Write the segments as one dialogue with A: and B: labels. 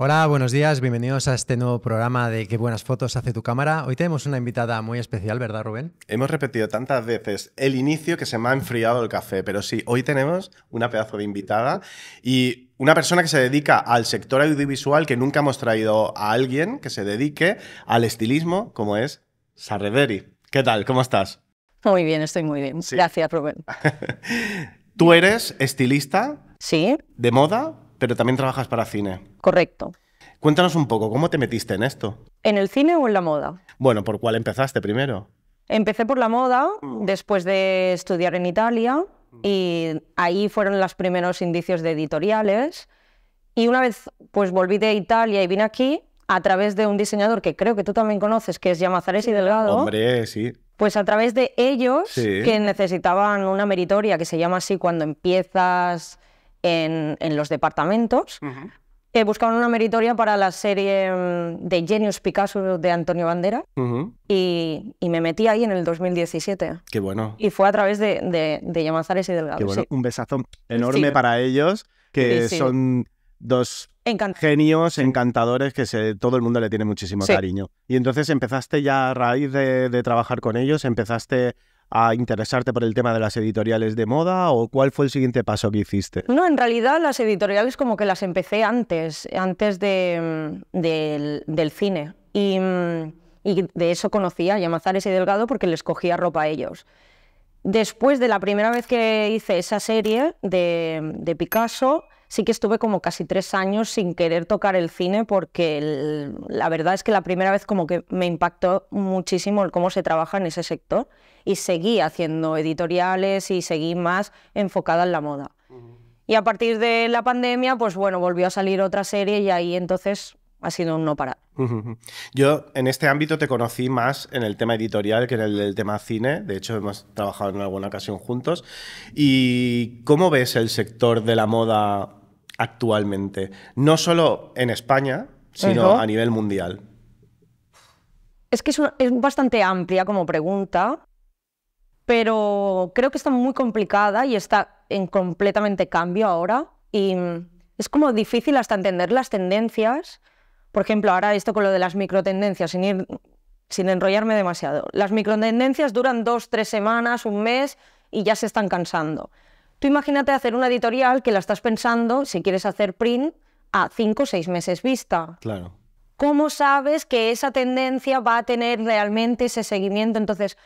A: Hola, buenos días, bienvenidos a este nuevo programa de Qué buenas fotos hace tu cámara. Hoy tenemos una invitada muy especial, ¿verdad, Rubén?
B: Hemos repetido tantas veces el inicio que se me ha enfriado el café, pero sí, hoy tenemos una pedazo de invitada y una persona que se dedica al sector audiovisual que nunca hemos traído a alguien que se dedique al estilismo, como es Sarreveri. ¿Qué tal? ¿Cómo estás?
C: Muy bien, estoy muy bien. Gracias, Rubén.
B: Tú eres estilista. Sí. ¿De moda? pero también trabajas para cine. Correcto. Cuéntanos un poco, ¿cómo te metiste en esto?
C: ¿En el cine o en la moda?
B: Bueno, ¿por cuál empezaste primero?
C: Empecé por la moda después de estudiar en Italia y ahí fueron los primeros indicios de editoriales. Y una vez pues volví de Italia y vine aquí a través de un diseñador que creo que tú también conoces, que es Yamazares y Delgado.
B: Hombre, sí.
C: Pues a través de ellos que necesitaban una meritoria que se llama así cuando empiezas en, los departamentos. He eh, buscado una meritoria para la serie mm, de Genius Picasso de Antonio Bandera y, me metí ahí en el 2017. Qué bueno. Y fue a través de, de, y Delgado. Qué bueno.
B: Un besazo enorme para ellos, que son dos genios encantadores que todo el mundo le tiene muchísimo cariño. Y entonces empezaste ya a raíz de, trabajar con ellos, empezaste a interesarte por el tema de las editoriales de moda o cuál fue el siguiente paso que hiciste?
C: No, en realidad las editoriales como que las empecé antes, antes mm, del, cine. Y, mm, de eso conocía a Yamazares y Delgado porque les cogía ropa a ellos. Después de la primera vez que hice esa serie de, Picasso, sí que estuve como casi tres años sin querer tocar el cine porque la verdad es que la primera vez como que me impactó muchísimo el cómo se trabaja en ese sector y seguí haciendo editoriales y seguí más enfocada en la moda. Y a partir de la pandemia, pues bueno, volvió a salir otra serie y ahí entonces ha sido un no parar.
B: Yo en este ámbito te conocí más en el tema editorial que en el, tema cine. De hecho, hemos trabajado en alguna ocasión juntos. ¿Y cómo ves el sector de la moda actualmente? No solo en España, sino a nivel mundial.
C: Es que es bastante amplia como pregunta, pero creo que está muy complicada y está en completamente cambio ahora y es como difícil hasta entender las tendencias. Por ejemplo, ahora esto con lo de las microtendencias, sin sin enrollarme demasiado. Las microtendencias duran dos, tres semanas, un mes y ya se están cansando. Tú imagínate hacer una editorial que la estás pensando, si quieres hacer print, a cinco o seis meses vista. Claro. ¿Cómo sabes que esa tendencia va a tener realmente ese seguimiento? Entonces,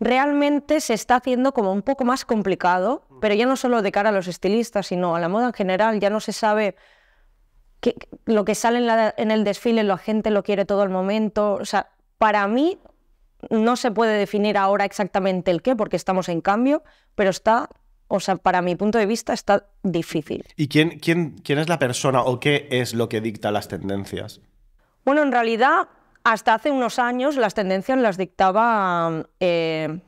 C: realmente se está haciendo como un poco más complicado, mm. pero ya no solo de cara a los estilistas, sino a la moda en general, ya no se sabe lo que sale en, el desfile, la gente lo quiere todo el momento, o sea, para mí no se puede definir ahora exactamente el qué, porque estamos en cambio, pero está o sea, para mi punto de vista está difícil.
B: ¿Y quién, quién, quién es la persona o qué es lo que dicta las tendencias?
C: Bueno, en realidad hasta hace unos años las tendencias las dictaba, eh,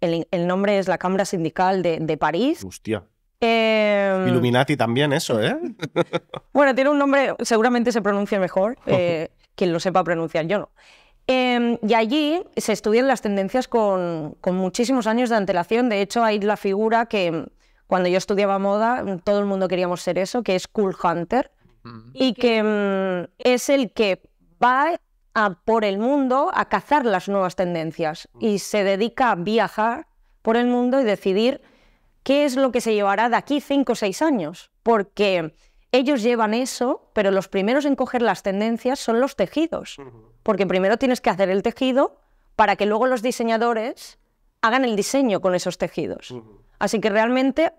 C: el, nombre es la Cámara Sindical de, París. Hostia. Eh,
B: Illuminati también eso, ¿eh?
C: bueno, tiene un nombre, seguramente se pronuncia mejor, eh, quien lo sepa pronunciar, yo no. Em, y allí se estudian las tendencias con, muchísimos años de antelación. De hecho, hay la figura que cuando yo estudiaba moda, todo el mundo queríamos ser eso, que es Cool Hunter, mm. y que mm, es el que va por el mundo a cazar las nuevas tendencias y mm. se dedica a viajar por el mundo y decidir qué es lo que se llevará de aquí cinco o seis años, porque ellos llevan eso, pero los primeros en coger las tendencias son los tejidos, porque primero tienes que hacer el tejido para que luego los diseñadores hagan el diseño con esos tejidos. Así que realmente,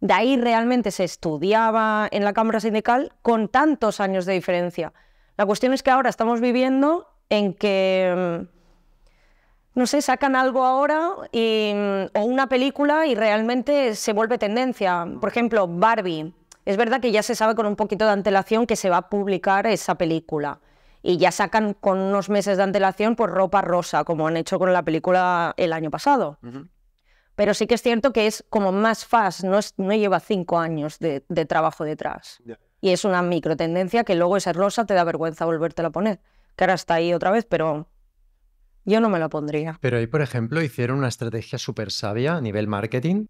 C: de ahí realmente se estudiaba en la Cámara Sindical con tantos años de diferencia. La cuestión es que ahora estamos viviendo en que, mm, no sé, sacan algo ahora mm, o una película y realmente se vuelve tendencia. Por ejemplo, Barbie. Es verdad que ya se sabe con un poquito de antelación que se va a publicar esa película. Y ya sacan con unos meses de antelación pues ropa rosa, como han hecho con la película el año pasado. Pero sí que es cierto que es como más fast, no, no lleva cinco años de, trabajo detrás. Y es una micro tendencia que luego esa rosa te da vergüenza volverte a poner. Que ahora está ahí otra vez, pero yo no me lo pondría.
A: Pero ahí, por ejemplo, hicieron una estrategia súper sabia a nivel marketing.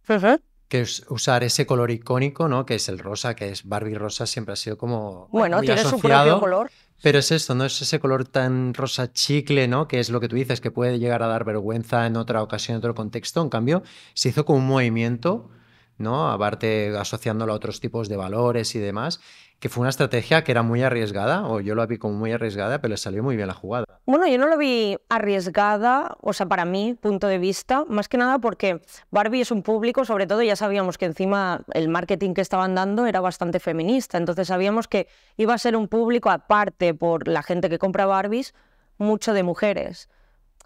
A: Que es usar ese color icónico, ¿no? Que es el rosa, que es Barbie rosa, siempre ha sido como. Bueno, tiene su propio color. Pero es esto, no es ese color tan rosa chicle, ¿no? Que es lo que tú dices, que puede llegar a dar vergüenza en otra ocasión, en otro contexto. En cambio, se hizo como un movimiento ¿no? Aparte asociándolo a otros tipos de valores y demás, que fue una estrategia que era muy arriesgada, o yo lo vi como muy arriesgada, pero le salió muy bien la jugada.
C: Bueno, yo no lo vi arriesgada, o sea, para mí, punto de vista, más que nada porque Barbie es un público, sobre todo ya sabíamos que encima el marketing que estaban dando era bastante feminista, entonces sabíamos que iba a ser un público aparte por la gente que compra Barbies, mucho de mujeres.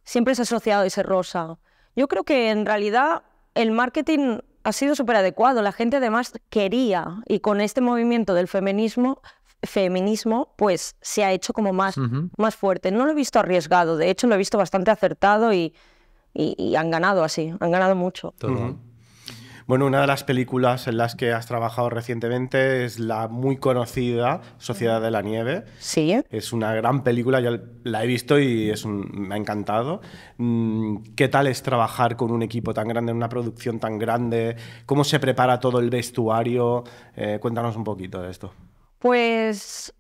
C: Siempre se ha asociado ese rosa. Yo creo que en realidad el marketing ha sido súper adecuado. La gente además quería, y con este movimiento del feminismo, feminismo, pues se ha hecho como más, más fuerte. No lo he visto arriesgado, de hecho lo he visto bastante acertado y, y, han ganado así, han ganado mucho.
B: Bueno, una de las películas en las que has trabajado recientemente es la muy conocida Sociedad de la Nieve. Sí. Es una gran película, ya la he visto y es me ha encantado. Mm, ¿Qué tal es trabajar con un equipo tan grande, una producción tan grande? ¿Cómo se prepara todo el vestuario? Eh, cuéntanos un poquito de esto.
C: Pues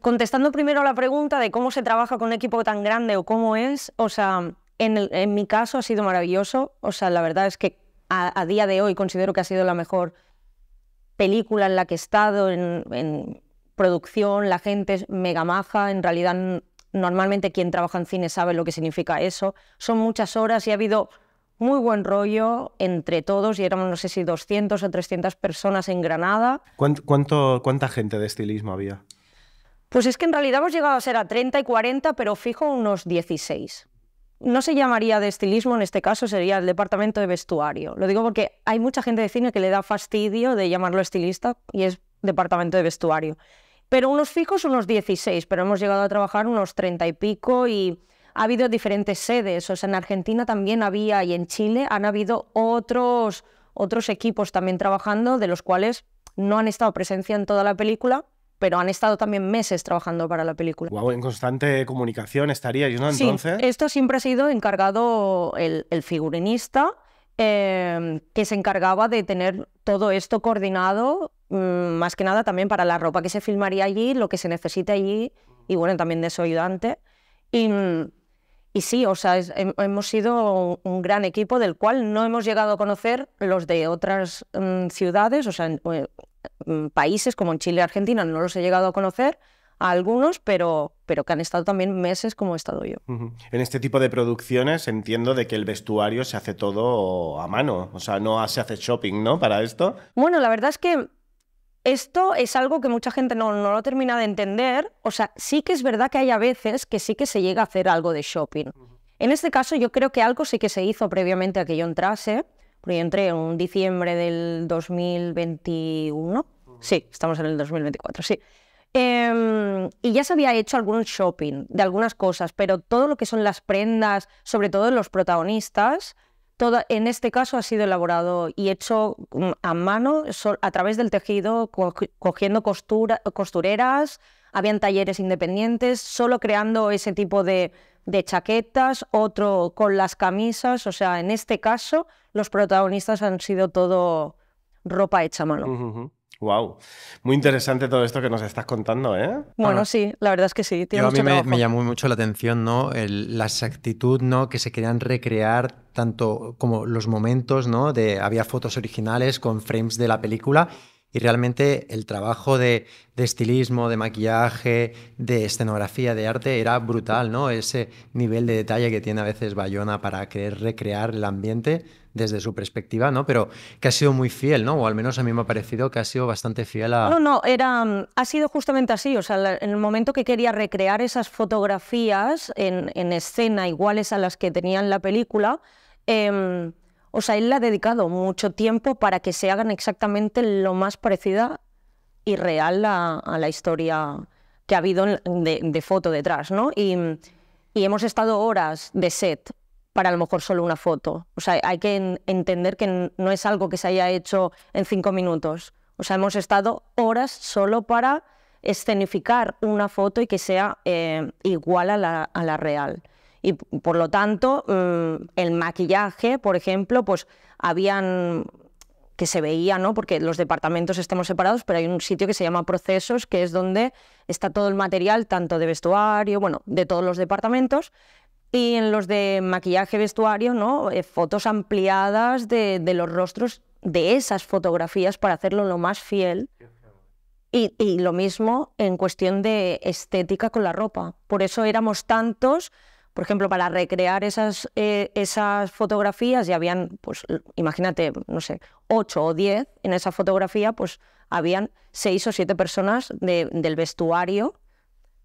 C: contestando primero a la pregunta de cómo se trabaja con un equipo tan grande o cómo es, o sea, en, mi caso ha sido maravilloso, o sea, la verdad es que a, día de hoy considero que ha sido la mejor película en la que he estado, en, producción, la gente es mega maja, en realidad normalmente quien trabaja en cine sabe lo que significa eso, son muchas horas y ha habido muy buen rollo entre todos y éramos no sé si 200 o 300 personas en Granada.
B: cuánta gente de estilismo había?
C: Pues es que en realidad hemos llegado a ser a 30 y 40, pero fijo unos 16 no se llamaría de estilismo, en este caso sería el departamento de vestuario. Lo digo porque hay mucha gente de cine que le da fastidio de llamarlo estilista y es departamento de vestuario. Pero unos fijos, unos 16, pero hemos llegado a trabajar unos 30 y pico y ha habido diferentes sedes. O en Argentina también había y en Chile han habido otros, otros equipos también trabajando, de los cuales no han estado presencia en toda la película, pero han estado también meses trabajando para la película.
B: Guau, en constante comunicación estaría, ¿no? Entonces. Sí,
C: esto siempre ha sido encargado el, figurinista, em, que se encargaba de tener todo esto coordinado, mm, más que nada también para la ropa que se filmaría allí, lo que se necesita allí, y bueno, también de su ayudante. Y mm, y sí, o sea, hemos sido un gran equipo del cual no hemos llegado a conocer los de otras mm, ciudades, o sea, eh, mm, países como en Chile y Argentina, no los he llegado a conocer a algunos, pero, pero que han estado también meses como he estado yo.
B: En este tipo de producciones entiendo de que el vestuario se hace todo a mano, o sea, no se hace shopping, ¿no? Para esto.
C: Bueno, la verdad es que esto es algo que mucha gente no, no, lo termina de entender. O sea, sí que es verdad que hay a veces que sí que se llega a hacer algo de shopping. En este caso, yo creo que algo sí que se hizo previamente a que yo entrase, porque yo entré en diciembre del 2021. Sí, estamos en el 2024, sí. Em, y ya se había hecho algún shopping de algunas cosas, pero todo lo que son las prendas, sobre todo los protagonistas, en este caso ha sido elaborado y hecho mm, a mano a través del tejido, cogiendo costureras, habían talleres independientes, solo creando ese tipo de, chaquetas, otro con las camisas, o sea, en este caso los protagonistas han sido todo ropa hecha a
B: mano. Wow, muy interesante todo esto
A: que nos estás contando, ¿eh?
C: Bueno, ah. sí, la verdad es que sí. Tiene a mí me,
A: llamó mucho la atención, ¿no? la exactitud, ¿no? Que se querían recrear tanto como los momentos, ¿no? De había fotos originales con frames de la película y realmente el trabajo de, estilismo, de maquillaje, de escenografía, de arte era brutal, ¿no? Ese nivel de detalle que tiene a veces Bayona para querer recrear el ambiente desde su perspectiva, ¿no? Pero que ha sido muy fiel, ¿no? O al menos a mí me ha parecido que ha sido bastante fiel a... No,
C: no, era, mm, ha sido justamente así. O sea, en el momento que quería recrear esas fotografías en, escena iguales a las que tenía en la película, em, o sea, él le ha dedicado mucho tiempo para que se hagan exactamente lo más parecida y real a, la historia que ha habido de, foto detrás, ¿no? Y, hemos estado horas de set para a lo mejor solo una foto. O sea, hay que entender que no es algo que se haya hecho en cinco minutos. O sea, hemos estado horas solo para escenificar una foto y que sea eh, igual a la real y por lo tanto mm, el maquillaje, por ejemplo, pues habían que se veía, ¿no? Porque los departamentos estemos separados, pero hay un sitio que se llama Procesos, que es donde está todo el material, tanto de vestuario, bueno, de todos los departamentos, y en los de maquillaje vestuario, ¿no? Eh, fotos ampliadas de, los rostros de esas fotografías para hacerlo lo más fiel. Y, y, lo mismo en cuestión de estética con la ropa. Por eso éramos tantos por ejemplo, para recrear esas, eh, esas fotografías ya habían, pues imagínate, no sé, ocho o diez en esa fotografía, pues habían seis o siete personas del vestuario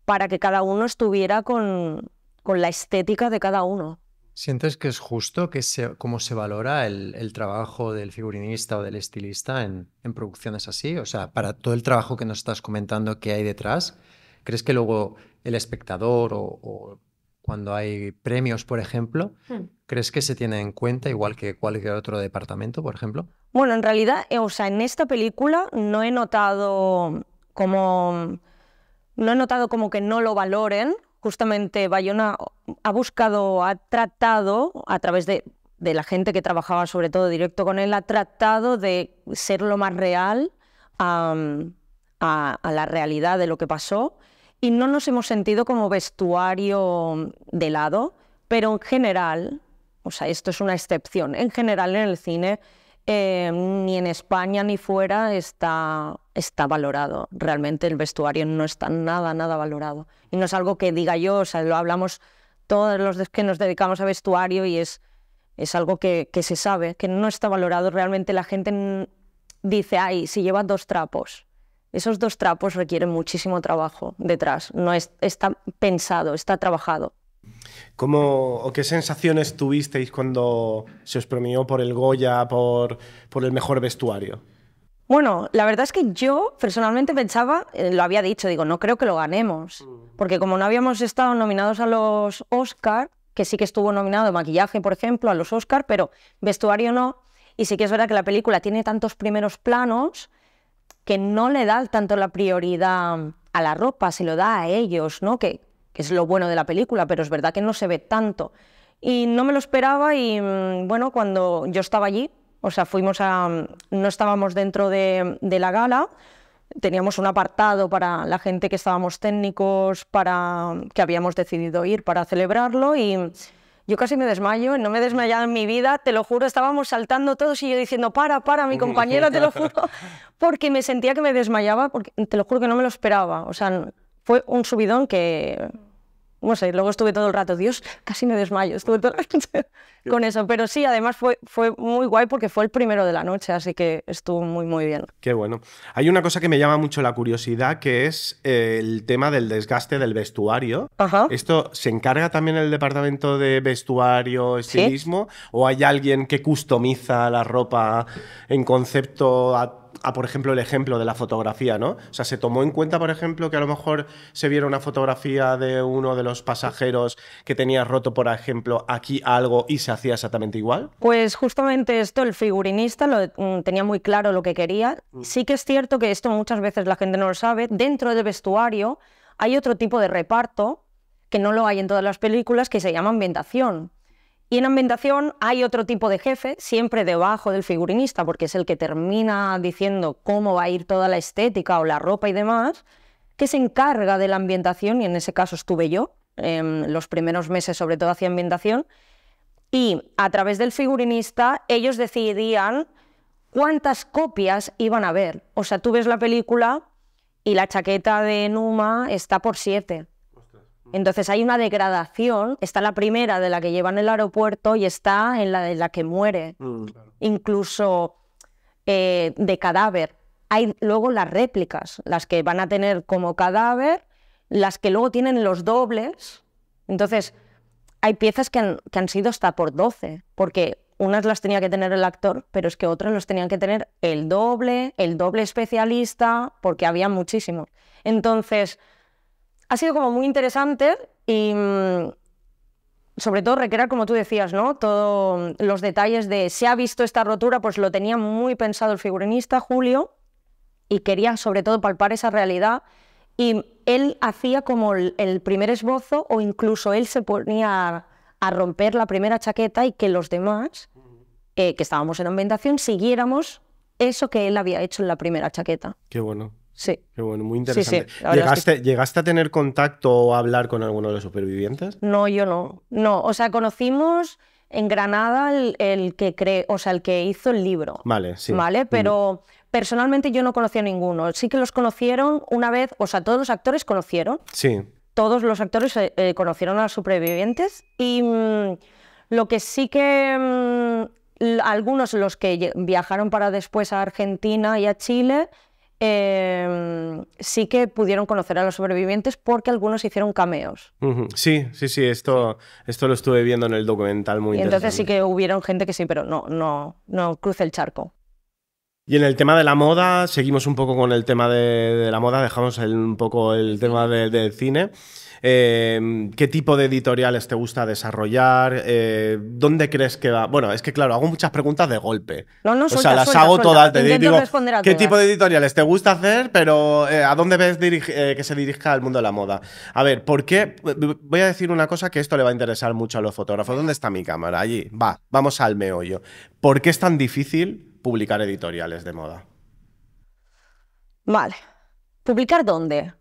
C: para que cada uno estuviera con, con, la estética de cada uno.
A: ¿Sientes que es justo que se, cómo se valora el, trabajo del figurinista o del estilista en, en producciones así? O sea, para todo el trabajo que nos estás comentando que hay detrás, ¿crees que luego el espectador o cuando hay premios, por ejemplo, hmm. ¿crees que se tiene en cuenta igual que cualquier otro departamento, por ejemplo?
C: Bueno, en realidad, eh, o sea, en esta película no he notado como no he notado como que no lo valoren. Justamente Bayona ha buscado, ha tratado a través de la gente que trabajaba sobre todo directo con él, ha tratado de ser lo más real a, a, la realidad de lo que pasó y no nos hemos sentido como vestuario de lado, pero en general, o sea, esto es una excepción, en general en el cine, eh, ni en España ni fuera está, está valorado. Realmente el vestuario no está nada, nada valorado. Y no es algo que diga yo, o sea, lo hablamos todos los que nos dedicamos a vestuario y es, es algo que, que se sabe, que no está valorado. Realmente la gente dice, ay, si lleva dos trapos, esos dos trapos requieren muchísimo trabajo detrás. No está pensado, está trabajado.
B: ¿Cómo qué sensaciones tuvisteis cuando se os premió por el Goya, por, por el mejor vestuario?
C: Bueno, la verdad es que yo personalmente pensaba, eh, lo había dicho, digo, no creo que lo ganemos, mm. porque como no habíamos estado nominados a los Oscar, que sí que estuvo nominado maquillaje, por ejemplo, a los Oscar, pero vestuario no, y sí que es verdad que la película tiene tantos primeros planos que no le da tanto la prioridad a la ropa, se lo da a ellos, ¿no? Que es lo bueno de la película, pero es verdad que no se ve tanto. Y no me lo esperaba y mm, bueno, cuando yo estaba allí, o sea, fuimos a... Mm, no estábamos dentro de, de la gala, teníamos un apartado para la gente que estábamos técnicos, para que habíamos decidido ir para celebrarlo y yo casi me desmayo, no me he desmayado en mi vida, te lo juro, estábamos saltando todos y yo diciendo, para, para, mi compañera, te lo juro, porque me sentía que me desmayaba, porque te lo juro que no me lo esperaba. O sea, fue un subidón que no sé, luego estuve todo el rato, Dios, casi me desmayo, estuve todo el rato con eso. Pero sí, además fue, fue muy guay porque fue el primero de la noche, así que estuvo muy, muy bien.
B: Qué bueno. Hay una cosa que me llama mucho la curiosidad, que es eh, el tema del desgaste del vestuario. ¿Esto se encarga también el departamento de vestuario, estilismo? mismo ¿O hay alguien que customiza la ropa en concepto a a, por ejemplo, el ejemplo de la fotografía, ¿no? O sea, se tomó en cuenta, por ejemplo, que a lo mejor se viera una fotografía de uno de los pasajeros que tenía roto, por ejemplo, aquí algo y se hacía exactamente igual.
C: Pues justamente esto, el figurinista lo, mm, tenía muy claro lo que quería. Mm. Sí que es cierto que esto muchas veces la gente no lo sabe. Dentro del vestuario hay otro tipo de reparto que no lo hay en todas las películas, que se llama ambientación. Y en ambientación hay otro tipo de jefe, siempre debajo del figurinista, porque es el que termina diciendo cómo va a ir toda la estética o la ropa y demás, que se encarga de la ambientación, y en ese caso estuve yo, en los primeros meses sobre todo hacía ambientación, y a través del figurinista ellos decidían cuántas copias iban a ver. O sea, tú ves la película y la chaqueta de Numa está por siete entonces hay una degradación, está la primera de la que llevan el aeropuerto y está en la de la que muere, mm. incluso eh, de cadáver. Hay luego las réplicas, las que van a tener como cadáver, las que luego tienen los dobles. Entonces hay piezas que han, sido hasta por 12, porque unas las tenía que tener el actor, pero es que otras las tenían que tener el doble, el doble especialista, porque había muchísimos. Entonces ha sido como muy interesante y mm, sobre todo recrear, como tú decías, ¿no? Todos mm, los detalles de se ha visto esta rotura, pues lo tenía muy pensado el figurinista Julio y quería sobre todo palpar esa realidad. Y él hacía como el, primer esbozo o incluso él se ponía a, romper la primera chaqueta y que los demás, eh, que estábamos en ambientación, siguiéramos eso que él había hecho en la primera chaqueta. Qué bueno. Sí.
B: bueno, muy interesante. ¿Llegaste, ¿Llegaste, a tener contacto o a hablar con alguno de los supervivientes?
C: No, yo no. No, o sea, conocimos en Granada el, que cree, o sea, el que hizo el libro.
B: Vale, sí. Vale, pero
C: personalmente yo no conocía a ninguno. Sí que los conocieron una vez, o sea, todos los actores conocieron. Sí. Todos los actores eh, eh, conocieron a los supervivientes y mm, lo que sí que mm, algunos los que viajaron para después a Argentina y a Chile Em, sí que pudieron conocer a los sobrevivientes porque algunos hicieron cameos.
B: Sí, sí, sí, esto, esto lo estuve viendo en el documental muy Y entonces sí
C: que hubieron gente que sí, pero no, no, no cruce el
B: charco. Y en el tema de la moda, seguimos un poco con el tema de, la moda, dejamos un poco el tema del cine. Eh, ¿Qué tipo de editoriales te gusta desarrollar? Eh, ¿Dónde crees que va? Bueno, es que claro, hago muchas preguntas de golpe. No, no, o sea, las hago todas. Te digo, ¿qué tipo de editoriales te gusta hacer, pero eh, a dónde ves que se dirija el mundo de la moda? A ver, ¿por qué? Voy a decir una cosa que esto le va a interesar mucho a los fotógrafos. ¿Dónde está mi cámara? Allí. Va, vamos al meollo. ¿Por qué es tan difícil publicar editoriales de moda.
C: Vale. ¿Publicar dónde?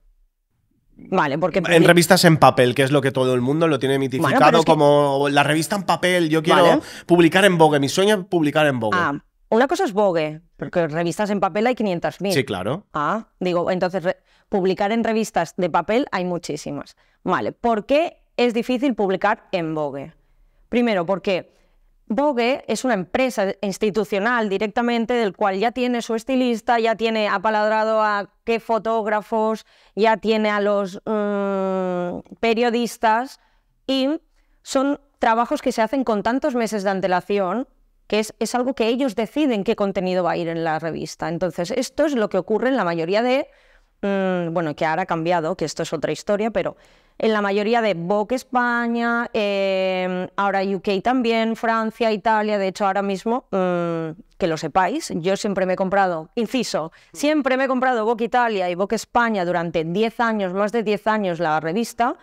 C: Vale, porque. En revistas
B: en papel, que es lo que todo el mundo lo tiene mitificado como la revista en papel. Yo quiero publicar en Vogue. Mi sueño es publicar en Vogue. Ah,
C: una cosa es Vogue, porque revistas en papel hay 500.000. Sí, claro. Ah, digo, entonces publicar en revistas de papel hay muchísimas. Vale, ¿por qué es difícil publicar en Vogue? Primero, porque Vogue es una empresa institucional directamente del cual ya tiene su estilista, ya tiene apaladrado a qué fotógrafos, ya tiene a los mm, periodistas y son trabajos que se hacen con tantos meses de antelación que es, algo que ellos deciden qué contenido va a ir en la revista. Entonces, esto es lo que ocurre en la mayoría de, mm, bueno, que ahora ha cambiado, que esto es otra historia, pero en la mayoría de Vogue España, em, ahora UK también, Francia, Italia, de hecho ahora mismo, mm, que lo sepáis, yo siempre me he comprado, inciso, siempre me he comprado Vogue Italia y Vogue España durante 10 años, más de 10 años la revista,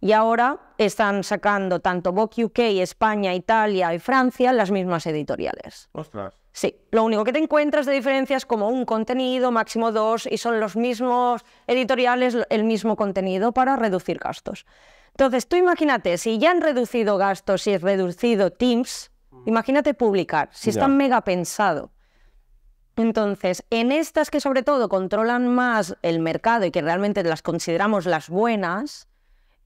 C: y ahora están sacando tanto Vogue UK, España, Italia y Francia las mismas editoriales. Ostras. Sí, lo único que te encuentras de diferencia es como un contenido, máximo dos, y son los mismos editoriales, el mismo contenido para reducir gastos. Entonces, tú imagínate, si ya han reducido gastos y si reducido teams, imagínate publicar, si está mega pensado. Entonces, en estas que sobre todo controlan más el mercado y que realmente las consideramos las buenas,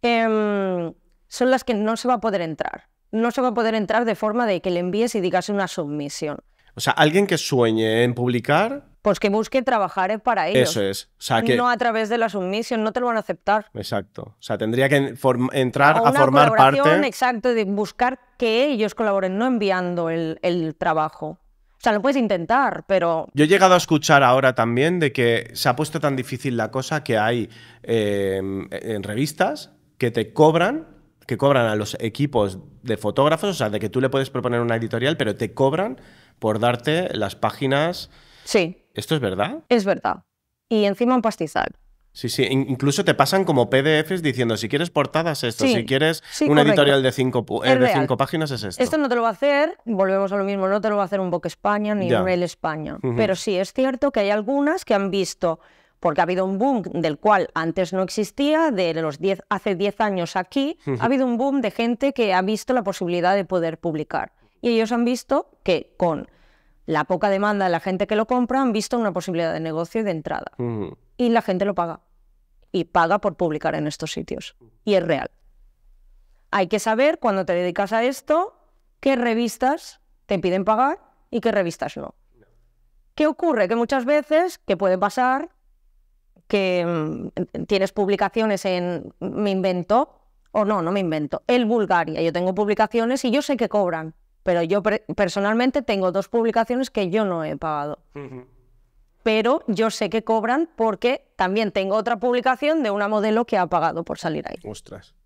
C: em, son las que no se va a poder entrar. No se va a poder entrar de forma de que le envíes y digas una submisión.
B: O sea, alguien que sueñe en publicar.
C: Pues que busque trabajar para ellos. Eso
B: es. O sea, que... No a
C: través de la submisión, no te lo van a aceptar.
B: Exacto. O sea, tendría que entrar a, formar parte. formar colaboración, parte.
C: Exacto, de buscar que ellos colaboren, no enviando el, trabajo. O sea, lo puedes intentar, pero...
B: Yo he llegado a escuchar ahora también de que se ha puesto tan difícil la cosa que hay em, en revistas que te cobran, que cobran a los equipos de fotógrafos, o sea, de que tú le puedes proponer una editorial, pero te cobran por darte las páginas. Sí. ¿Esto es verdad? Es verdad.
C: Y encima un pastizal.
B: Sí, sí, incluso te pasan como PDFs diciendo, si quieres portadas esto, si quieres un editorial de eh, cinco, páginas es esto. Esto
C: no te lo va a hacer, volvemos a lo mismo, no te lo va a hacer un Book España ni un Mail España. Pero sí, es cierto que hay algunas que han visto, porque ha habido un boom del cual antes no existía, de los 10, hace 10 años aquí, ha habido un boom de gente que ha visto la posibilidad de poder publicar. Y ellos han visto que con la poca demanda de la gente que lo compra, han visto una posibilidad de negocio y de entrada. Y la gente lo paga. Y paga por publicar en estos sitios. Y es real. Hay que saber cuando te dedicas a esto qué revistas te piden pagar y qué revistas no. ¿Qué ocurre? Que muchas veces, que puede pasar, que mm, tienes publicaciones en, me invento, o no, no me invento, el Bulgaria. Yo tengo publicaciones y yo sé que cobran pero yo personalmente tengo dos publicaciones que yo no he pagado. Pero yo sé que cobran porque también tengo otra publicación de una modelo que ha pagado por salir ahí. Ostras.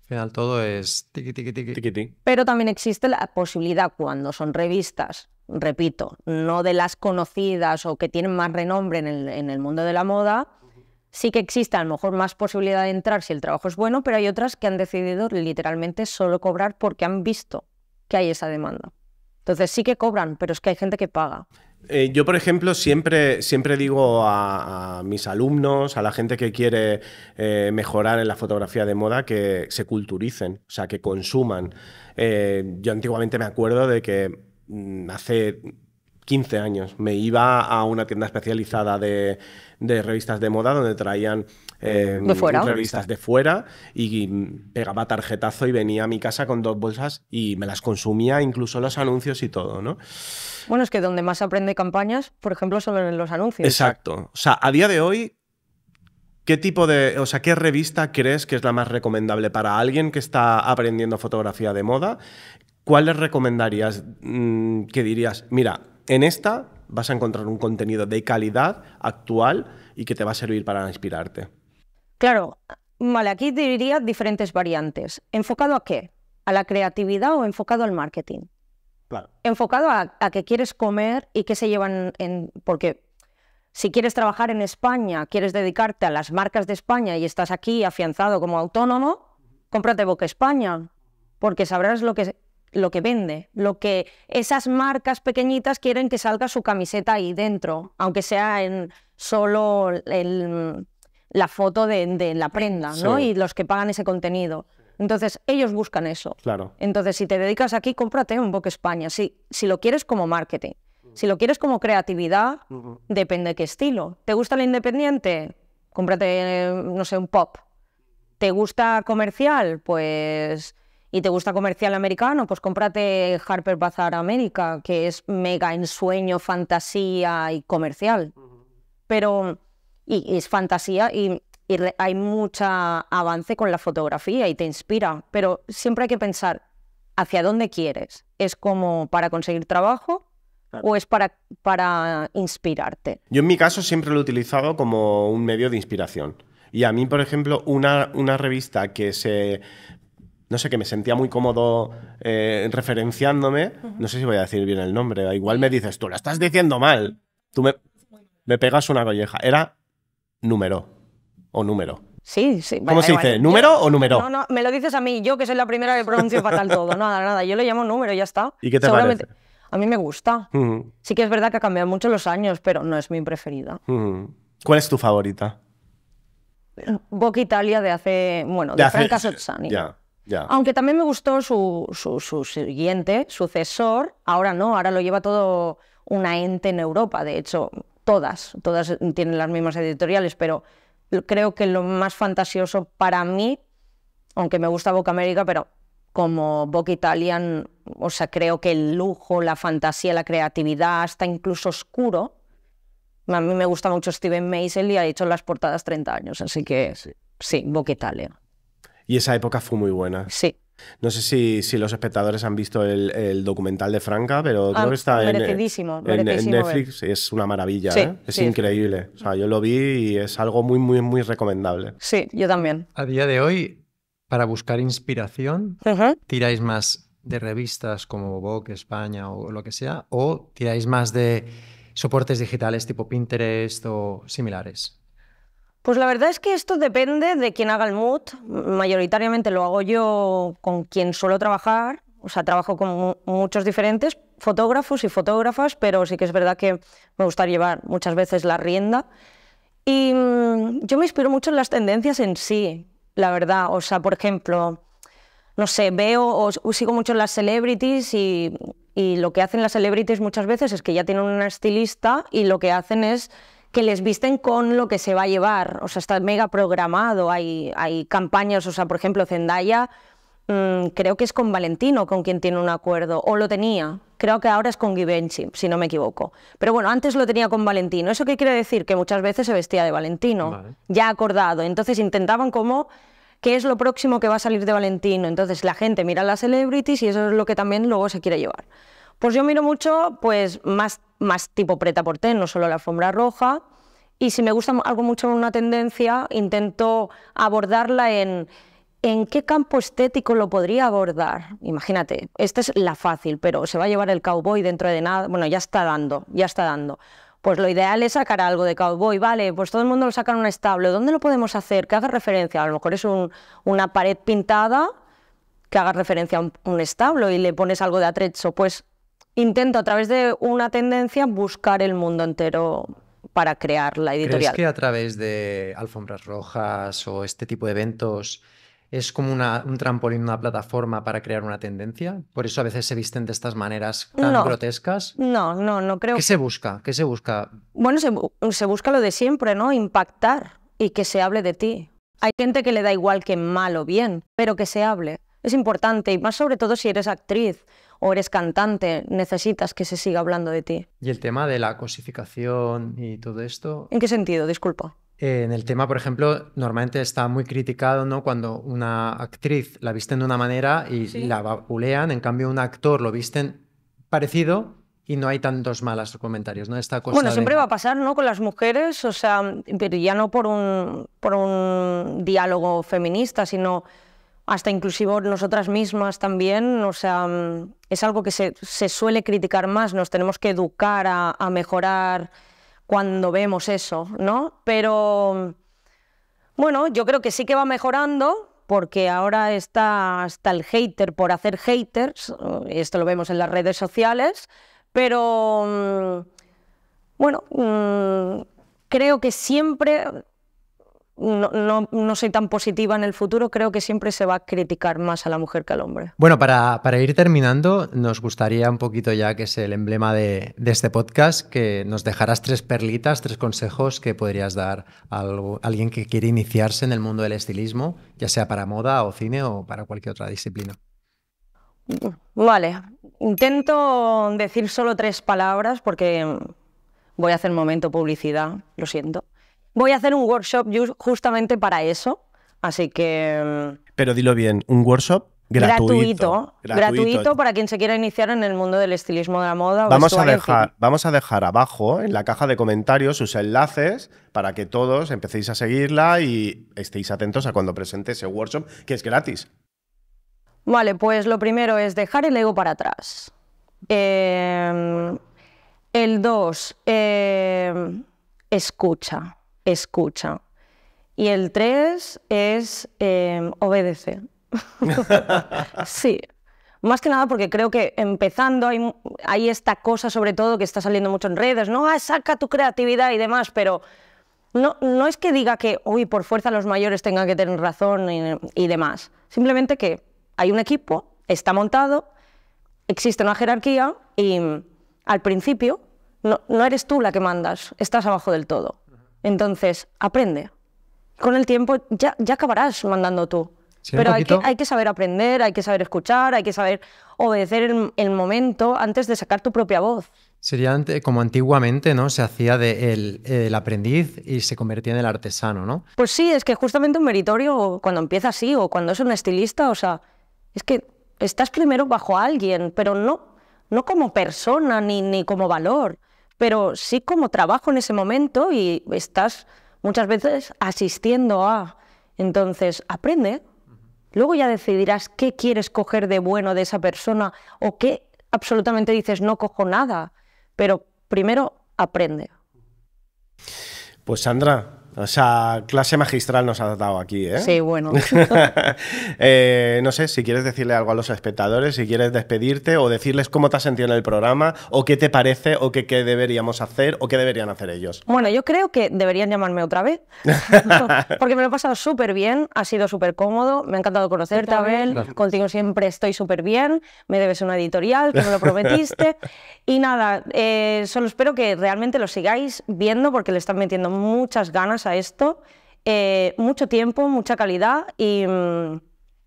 A: Al final todo es tiqui, tiqui, tiqui.
C: Pero también existe la posibilidad cuando son revistas, repito, no de las conocidas o que tienen más renombre en el mundo de la moda, sí que existe a lo mejor más posibilidad de entrar si el trabajo es bueno, pero hay otras que han decidido literalmente solo cobrar porque han visto que hay esa demanda. Entonces sí que cobran, pero es que hay gente que paga.
B: Eh, yo, por ejemplo, siempre, siempre digo a, mis alumnos, a la gente que quiere eh, mejorar en la fotografía de moda, que se culturicen, o sea, que consuman. Eh, yo antiguamente me acuerdo de que mm, hace 15 años. Me iba a una tienda especializada de, revistas de moda donde traían eh, revistas de fuera y pegaba tarjetazo y venía a mi casa con dos bolsas y me las consumía, incluso los anuncios y todo, ¿no?
C: Bueno, es que donde más aprende campañas, por ejemplo, son en los anuncios. Exacto.
B: O sea, a día de hoy, ¿qué tipo de, o sea, qué revista crees que es la más recomendable para alguien que está aprendiendo fotografía de moda? ¿Cuál recomendarías? qué mm, que dirías, mira, en esta vas a encontrar un contenido de calidad, actual y que te va a servir para inspirarte.
C: Claro, vale, aquí diría diferentes variantes. ¿Enfocado a qué? ¿A la creatividad o enfocado al marketing? Claro. Enfocado a, a qué quieres comer y qué se llevan en. Porque si quieres trabajar en España, quieres dedicarte a las marcas de España y estás aquí afianzado como autónomo, cómprate Boca España, porque sabrás lo que lo que vende, lo que esas marcas pequeñitas quieren que salga su camiseta ahí dentro, aunque sea en solo la foto de, la prenda, ¿no? Y los que pagan ese contenido. Entonces, ellos buscan eso. Claro. Entonces, si te dedicas aquí, cómprate un Boca España. Si, si lo quieres como marketing, si lo quieres como creatividad, depende de qué estilo. ¿Te gusta la independiente? Cómprate, no sé, un pop. ¿Te gusta comercial? Pues y te gusta comercial americano, pues cómprate Harper Bazaar América, que es mega ensueño, fantasía y comercial. Pero y, es fantasía y, hay mucho avance con la fotografía y te inspira, pero siempre hay que pensar hacia dónde quieres. ¿Es como para conseguir trabajo? ¿O es para, para inspirarte?
B: Yo en mi caso siempre lo he utilizado como un medio de inspiración. Y a mí, por ejemplo, una, una, revista que se no sé, que me sentía muy cómodo eh, referenciándome. No sé si voy a decir bien el nombre. Igual me dices, tú la estás diciendo mal. Tú me, me pegas una colleja. Era número o número. Sí, sí. ¿Cómo se dice? ¿Número o número? No,
C: no, me lo dices a mí, yo que soy la primera que pronuncio fatal todo. Nada, nada, yo le llamo número y ya está. ¿Y qué te A mí me gusta. Sí que es verdad que ha cambiado mucho los años, pero no es mi preferida.
B: ¿Cuál es tu favorita?
C: Boca Italia de hace, bueno, de, Franca Sozzani. Aunque también me gustó su, siguiente sucesor, ahora no, ahora lo lleva todo una ente en Europa, de hecho, todas, todas tienen las mismas editoriales, pero creo que lo más fantasioso para mí, aunque me gusta Boca América, pero como Boca Italian, o sea, creo que el lujo, la fantasía, la creatividad, hasta incluso oscuro. A mí me gusta mucho Steven Meisel y ha hecho las portadas 30 años, así que sí, sí Boca Italia.
B: Y esa época fue muy buena. Sí. No sé si, los espectadores han visto el, documental de Franca, pero ah, creo que está en, Netflix. Es una maravilla, ¿eh? es increíble. O sea, yo lo vi y es algo muy, muy, muy
A: recomendable.
C: Sí, yo también.
A: A día de hoy, para buscar inspiración, tiráis más de revistas como Vogue España o lo que sea, o tiráis más de soportes digitales tipo Pinterest o similares.
C: Pues la verdad es que esto depende de quién haga el mood. Mayoritariamente lo hago yo con quien suelo trabajar. O sea, trabajo con muchos diferentes fotógrafos y fotógrafas, pero sí que es verdad que me gusta llevar muchas veces la rienda. Y mm, yo me inspiro mucho en las tendencias en sí, la verdad. O sea, por ejemplo, no sé, veo o sigo mucho las celebrities y, y lo que hacen las celebrities muchas veces es que ya tienen una estilista y lo que hacen es que les visten con lo que se va a llevar. O sea, está mega programado, hay, campañas, o sea, por ejemplo, Zendaya mm, creo que es con Valentino con quien tiene un acuerdo, o lo tenía. Creo que ahora es con Givenchy, si no me equivoco. Pero bueno, antes lo tenía con Valentino. ¿Eso qué quiere decir? Que muchas veces se vestía de Valentino, ya acordado. Entonces intentaban como qué es lo próximo que va a salir de Valentino. Entonces la gente mira a las celebrities y eso es lo que también luego se quiere llevar. Pues yo miro mucho, pues más, más tipo preta por té, no solo la alfombra roja. Y si me gusta algo mucho una tendencia, intento abordarla en en qué campo estético lo podría abordar. Imagínate, esta es la fácil, pero se va a llevar el cowboy dentro de nada. Bueno, ya está dando, ya está dando. Pues lo ideal es sacar algo de cowboy, vale, pues todo el mundo lo saca en un establo. ¿Dónde lo podemos hacer? Que haga referencia. A lo mejor es un, una pared pintada que haga referencia a un, un establo y le pones algo de atrecho. Pues intento a través de una tendencia buscar el mundo entero para crear la editorial. ¿Crees que
A: a través de alfombras rojas o este tipo de eventos es como un trampolín, una plataforma para crear una tendencia? ¿Por eso a veces se visten de estas maneras tan grotescas?
C: No, no, no creo. ¿Qué se
A: busca? ¿Qué se busca?
C: Bueno, se, se busca lo de siempre, ¿no? Impactar y que se hable de ti. Hay gente que le da igual que mal o bien, pero que se hable. Es importante y más sobre todo si eres actriz o eres cantante, necesitas que se siga hablando de ti.
A: ¿Y el tema de la cosificación y todo esto?
C: ¿En qué sentido? Disculpa.
A: Eh, en el tema, por ejemplo, normalmente está muy criticado ¿no? cuando una actriz la visten de una manera y la vapulean, en cambio un actor lo visten parecido y no hay tantos malos comentarios, ¿no? Esta cosa bueno, siempre va
C: a pasar, ¿no? Con las mujeres, o sea, pero ya no por por un diálogo feminista, sino hasta inclusive nosotras mismas también, o sea, mm, es algo que se, suele criticar más, nos tenemos que educar a, a, mejorar cuando vemos eso, ¿no? Pero mm, bueno, yo creo que sí que va mejorando, porque ahora está hasta el hater por hacer haters, mm, esto lo vemos en las redes sociales, pero bueno, creo que siempre no, no, soy tan positiva en el futuro, creo que siempre se va a criticar más a la mujer que al hombre.
A: Bueno, para, ir terminando, nos gustaría un poquito ya, que es el emblema de, este podcast, que nos dejaras tres perlitas, tres consejos que podrías dar a, alguien que quiere iniciarse en el mundo del estilismo, ya sea para moda o cine o para cualquier otra disciplina.
C: Vale, intento decir solo tres palabras porque voy a hacer un momento publicidad, lo siento. Voy a hacer un workshop justamente para eso, así que... Mm,
B: Pero dilo bien, un workshop Gratuito, gratuito, gratuito.
C: para quien se quiera iniciar en el mundo del estilismo de la moda. vamos, a dejar,
B: vamos a dejar abajo en la caja de comentarios sus enlaces para que todos empecéis a seguirla y estéis atentos a cuando presente ese workshop que es gratis.
C: Vale, pues lo primero es dejar el ego para atrás. Em, el dos, em, escucha escucha. Y el tres es em, obedecer. sí. Más que nada porque creo que empezando hay, esta cosa sobre todo que está saliendo mucho en redes, no, ah, saca tu creatividad y demás, pero no, no es que diga que, hoy por fuerza los mayores tengan que tener razón y, demás. Simplemente que hay un equipo, está montado, existe una jerarquía y al principio no eres tú la que mandas, estás abajo del todo. Entonces, aprende. Con el tiempo ya, acabarás mandando tú. Pero hay que, saber aprender, hay que saber escuchar, hay que saber obedecer el, momento antes de sacar tu propia voz.
A: Sería como antiguamente, ¿no? Se hacía de el, aprendiz y se convertía en el artesano, ¿no?
C: Pues sí, es que justamente un meritorio cuando empieza así o cuando es un estilista, o sea, es que estás primero bajo alguien, pero no, no como persona ni, ni como valor pero sí como trabajo en ese momento y estás muchas veces asistiendo a. Entonces, aprende. Luego ya decidirás qué quieres coger de bueno de esa persona o qué absolutamente dices, no cojo nada. Pero primero aprende.
B: Pues Sandra, o sea, clase magistral nos ha dado aquí, ¿eh? Sí, bueno. Eh, no sé, si quieres decirle algo a los espectadores, si quieres despedirte o decirles cómo te has sentido en el programa o qué te parece o qué, deberíamos hacer o qué deberían hacer ellos.
C: Bueno, yo creo que deberían llamarme otra vez porque me lo he pasado súper bien, ha sido súper cómodo, me ha encantado conocerte, Abel, contigo siempre estoy súper bien, me debes una editorial que me lo prometiste y nada, eh, solo espero que realmente lo sigáis viendo porque le están metiendo muchas ganas esto. Eh, mucho tiempo, mucha calidad mm,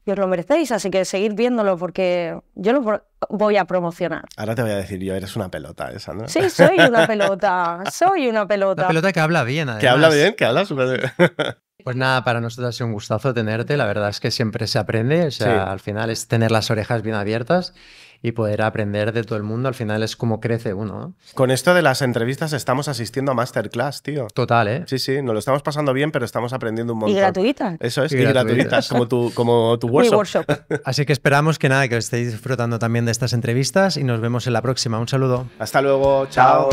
C: y, os lo merecéis, así que seguid viéndolo porque yo lo voy a promocionar.
B: Ahora te voy a decir yo, eres una pelota esa, ¿no? Sí, soy una
C: pelota, soy una pelota. Una pelota
A: que habla bien, además. Que habla bien, que habla súper bien. Pues nada, para nosotros ha sido un gustazo tenerte, la verdad es que siempre se aprende, al final es tener las orejas bien abiertas y poder aprender de todo el mundo. Al final es como crece uno. Con esto de las
B: entrevistas estamos asistiendo a masterclass, tío. Total, ¿eh? Sí, sí, nos lo estamos pasando bien, pero estamos aprendiendo un montón. Y gratuitas. Eso es, y, gratuitas, como tu,
A: workshop. Así que esperamos que nada, que os estéis disfrutando también de estas entrevistas y nos vemos en la próxima. Un saludo.
B: Hasta luego, chao.